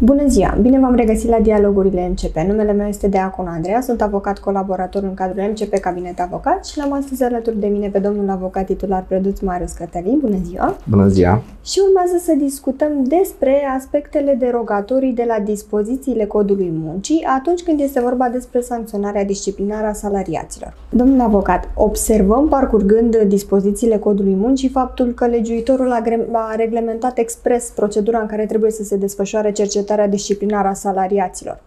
Bună ziua! Bine v-am regăsit la Dialogurile MCP. Numele meu este Deacon Andreea, sunt avocat colaborator în cadrul MCP Cabinet Avocat și l-am astăzi alături de mine pe domnul avocat titular Produț Marius Cătălin. Bună ziua! Bună ziua! Și urmează să discutăm despre aspectele derogatorii de la dispozițiile codului muncii atunci când este vorba despre sancționarea disciplinară a salariaților. Domnul avocat, observăm parcurgând dispozițiile codului muncii faptul că legiuitorul a reglementat expres procedura în care trebuie să se desfășoare cercetarea cercetarea disciplinară a salariaților.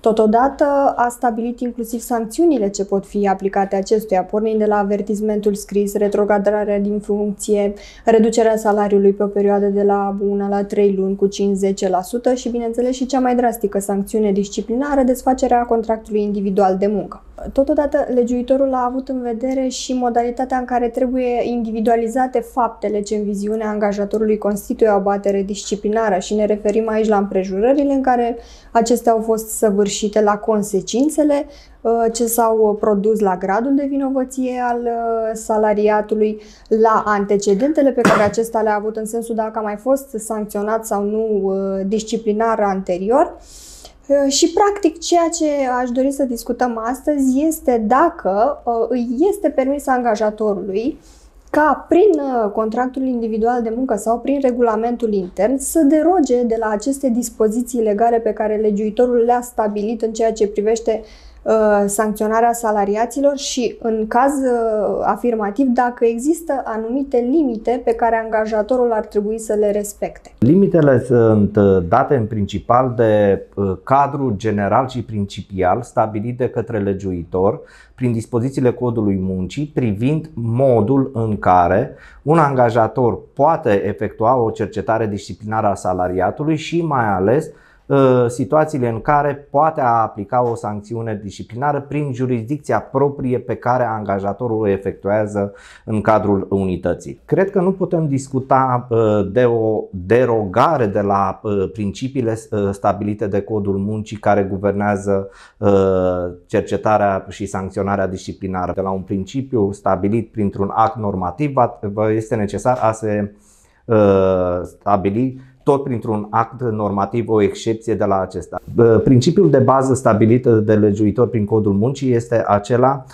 Totodată a stabilit inclusiv sancțiunile ce pot fi aplicate acestuia, pornind de la avertizmentul scris, retrogradarea din funcție, reducerea salariului pe o perioadă de la 1 la 3 luni cu 50% și, bineînțeles, și cea mai drastică sancțiune disciplinară, desfacerea contractului individual de muncă. Totodată, legiuitorul a avut în vedere și modalitatea în care trebuie individualizate faptele ce în viziunea angajatorului constituie o abatere disciplinară și ne referim aici la împrejurările în care acestea au fost săvârșite, la consecințele uh, ce s-au uh, produs la gradul de vinovăție al uh, salariatului, la antecedentele pe care acesta le-a avut în sensul dacă a mai fost sancționat sau nu disciplinar anterior Ă, și, practic, ceea ce aș dori să discutăm astăzi este dacă ă, îi este permis angajatorului ca prin ă, contractul individual de muncă sau prin regulamentul intern să deroge de la aceste dispoziții legale pe care legiuitorul le-a stabilit în ceea ce privește Uh, sancționarea salariaților și în caz uh, afirmativ dacă există anumite limite pe care angajatorul ar trebui să le respecte. Limitele sunt uh, date în principal de cadrul general și principial stabilit de către legiuitor prin dispozițiile codului muncii privind modul în care un angajator poate efectua o cercetare disciplinară a salariatului și mai ales Uh, situațiile în care poate aplica o sancțiune disciplinară prin jurisdicția proprie pe care angajatorul o efectuează în cadrul unității. Cred că nu putem discuta uh, de o derogare de la uh, principiile stabilite de codul muncii care guvernează cercetarea și sancționarea disciplinară. De la un principiu stabilit printr-un act normativ este necesar a se stabili tot printr-un act normativ o excepție de la acesta. Principiul de bază stabilit de legiuitor prin codul muncii este acela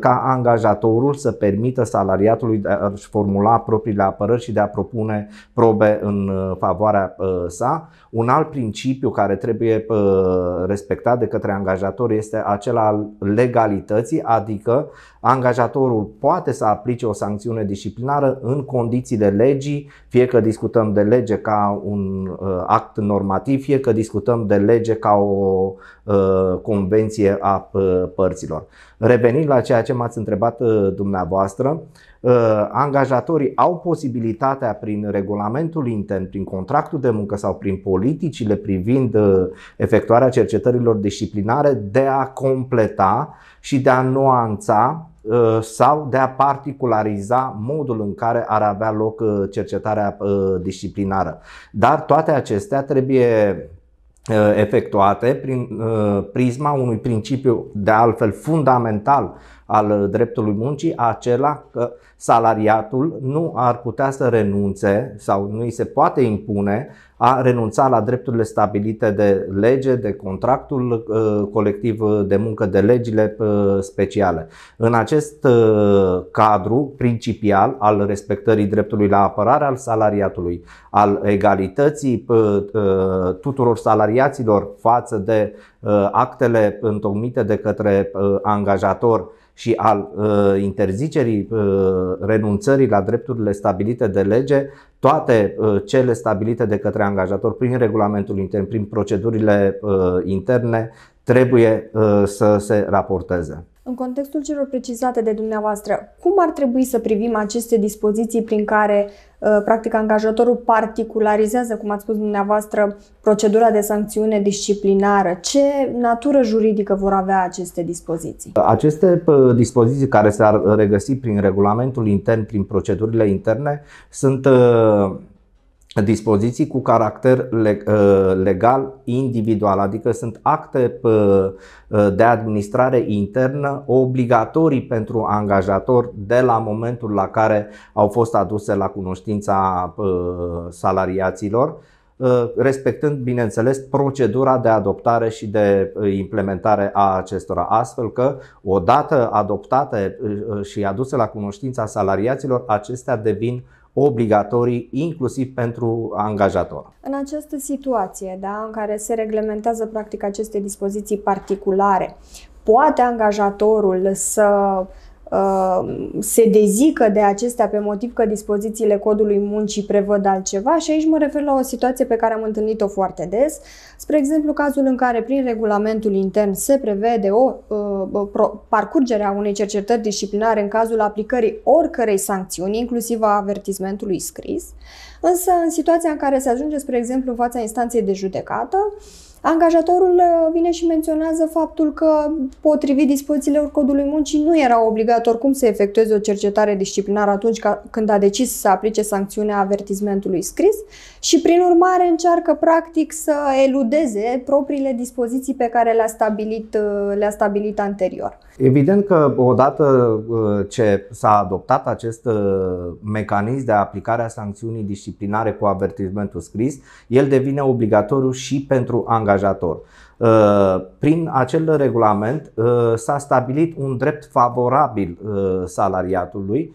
ca angajatorul să permită salariatului de a-și formula propriile apărări și de a propune probe în favoarea sa. Un alt principiu care trebuie respectat de către angajator este acela al legalității, adică angajatorul poate să aplice o sancțiune disciplinară în condițiile legii, fie că discutăm de lege ca un uh, act normativ, fie că discutăm de lege ca o uh, convenție a uh, părților. Revenind la ceea ce m-ați întrebat dumneavoastră, angajatorii au posibilitatea prin regulamentul intern, prin contractul de muncă sau prin politicile privind efectuarea cercetărilor disciplinare de a completa și de a nuanța Uh, sau de a particulariza modul în care ar avea loc uh, cercetarea uh, disciplinară. Dar toate acestea trebuie efectuate prin prisma unui principiu de altfel fundamental al dreptului muncii, acela că salariatul nu ar putea să renunțe sau nu îi se poate impune a renunța la drepturile stabilite de lege, de contractul uh, colectiv de muncă, de legile uh, speciale. În acest uh, cadru principial al respectării dreptului la apărare al salariatului, al egalității tuturor salariaților față de actele întocmite de către angajator, și al uh, interzicerii uh, renunțării la drepturile stabilite de lege, toate uh, cele stabilite de către angajator prin regulamentul intern, prin procedurile uh, interne, trebuie uh, să se raporteze. În contextul celor precizate de dumneavoastră, cum ar trebui să privim aceste dispoziții prin care, uh, practic, angajatorul particularizează, cum ați spus dumneavoastră, procedura de sancțiune disciplinară? Ce natură juridică vor avea aceste dispoziții? Aceste dispoziții care s-ar regăsi prin regulamentul intern, prin procedurile interne, sunt uh, dispoziții cu caracter uh, legal individual, adică sunt acte uh, uh, de administrare internă obligatorii pentru angajator de la momentul la care au fost aduse la cunoștința salariaților Uh, respectând, bineînțeles, procedura de adoptare și de uh, implementare a acestora, astfel că, odată adoptate uh, și aduse la cunoștința salariaților, acestea devin obligatorii inclusiv pentru angajator. În această situație da, în care se reglementează practic aceste dispoziții particulare, poate angajatorul să Uh, se dezică de acestea pe motiv că dispozițiile codului muncii prevăd altceva și aici mă refer la o situație pe care am întâlnit-o foarte des, spre exemplu cazul în care prin regulamentul intern se prevede o uh, parcurgere a unei cercetări disciplinare în cazul aplicării oricărei sancțiuni, inclusiv a avertismentului scris, însă în situația în care se ajunge, spre exemplu, în fața instanței de judecată, uh, Angajatorul uh, vine și menționează faptul că, potrivit dispozițiilor codului muncii, nu era obligat oricum să efectueze o cercetare disciplinară atunci când a decis să aplice sancțiunea avertizmentului scris și, prin urmare, încearcă practic să eludeze propriile dispoziții pe care le-a stabilit, uh, le stabilit anterior. Evident că odată uh, ce s-a adoptat acest uh, mecanism de aplicare a sancțiunii disciplinare cu avertismentul scris, el devine obligatoriu și pentru angajator. Uh, prin acel regulament s-a stabilit un drept favorabil salariatului,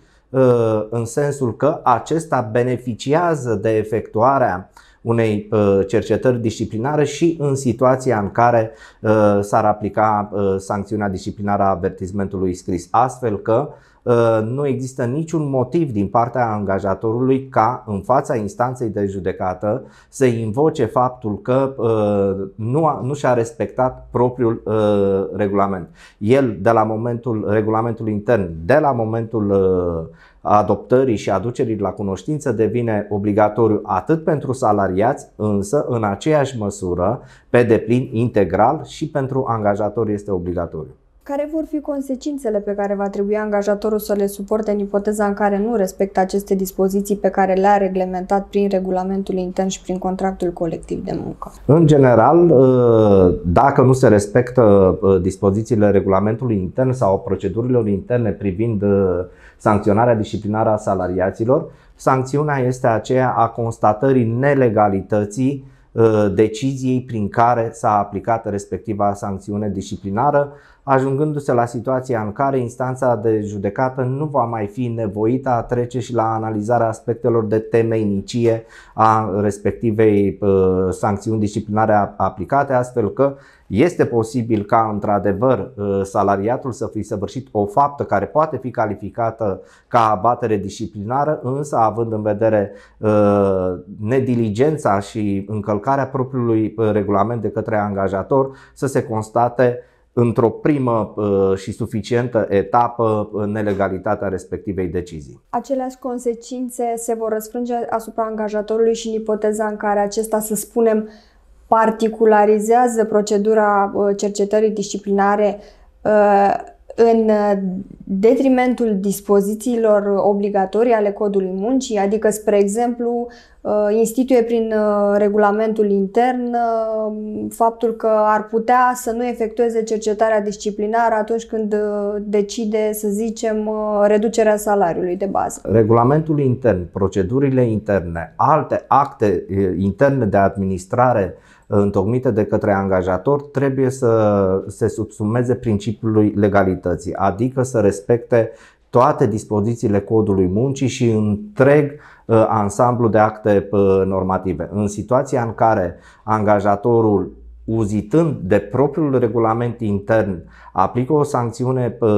în sensul că acesta beneficiază de efectuarea unei uh, cercetări disciplinare și în situația în care uh, s-ar aplica uh, sancțiunea disciplinară a avertismentului scris, astfel că nu există niciun motiv din partea angajatorului ca în fața instanței de judecată să invoce faptul că nu, a, nu și-a respectat propriul regulament. El, de la momentul regulamentului intern, de la momentul adoptării și aducerii la cunoștință devine obligatoriu atât pentru salariați, însă în aceeași măsură, pe deplin, integral și pentru angajatori este obligatoriu. Care vor fi consecințele pe care va trebui angajatorul să le suporte în ipoteza în care nu respectă aceste dispoziții pe care le-a reglementat prin regulamentul intern și prin contractul colectiv de muncă? În general, ă, dacă nu se respectă ă, dispozițiile regulamentului intern sau procedurilor interne privind ă, sancționarea disciplinară a salariaților, sancțiunea este aceea a constatării nelegalității deciziei prin care s-a aplicat respectiva sancțiune disciplinară, ajungându-se la situația în care instanța de judecată nu va mai fi nevoită a trece și la analizarea aspectelor de temeinicie a respectivei uh, sancțiuni disciplinare aplicate, astfel că este posibil ca într-adevăr uh, salariatul să fi săvârșit o faptă care poate fi calificată ca abatere disciplinară, însă având în vedere uh, nediligența și încălcarea propriului regulament de către angajator să se constate într-o primă uh, și suficientă etapă uh, nelegalitatea respectivei decizii. Aceleași consecințe se vor răsfrânge asupra angajatorului și în ipoteza în care acesta, să spunem, particularizează procedura uh, cercetării disciplinare în detrimentul dispozițiilor obligatorii ale codului muncii, adică, spre exemplu, Uh, instituie prin uh, regulamentul intern uh, faptul că ar putea să nu efectueze cercetarea disciplinară atunci când decide, să zicem, reducerea salariului de bază. Regulamentul intern, procedurile interne, alte acte interne de administrare întocmite de către angajator trebuie să se subsumeze principiului legalității, adică să respecte toate dispozițiile codului muncii și întreg uh, ansamblu de acte uh, normative. În situația în care angajatorul uzitând de propriul regulament intern, aplică o sancțiune uh,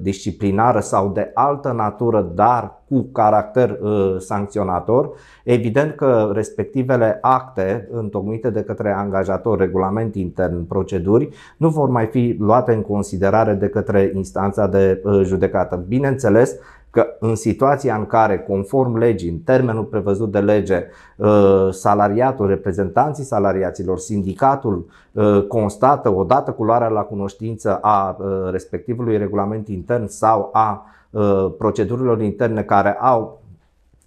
disciplinară sau de altă natură, dar cu caracter uh, sancționator. Evident că respectivele acte întocmite de către angajator, regulament intern, proceduri, nu vor mai fi luate în considerare de către instanța de uh, judecată. Bineînțeles, că în situația în care, conform legii, în termenul prevăzut de lege, uh, salariatul, reprezentanții salariaților, sindicatul constată odată cu luarea la cunoștință a respectivului regulament intern sau a Uh, procedurilor interne care au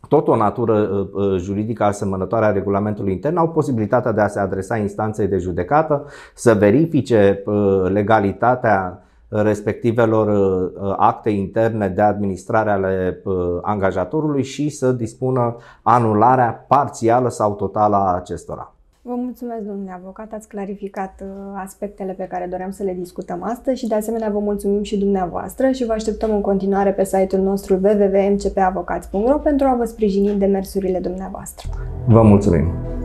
tot o natură uh, uh, juridică asemănătoare a regulamentului intern, au posibilitatea de a se adresa instanței de judecată, să verifice legalitatea respectivelor acte interne de administrare ale angajatorului și să dispună anularea parțială sau totală a acestora. Vă mulțumesc, domnule avocat, ați clarificat uh, aspectele pe care doream să le discutăm astăzi și de asemenea vă mulțumim și dumneavoastră și vă așteptăm în continuare pe site-ul nostru www.mcpavocați.ro pentru a vă sprijini demersurile dumneavoastră. Vă mulțumim!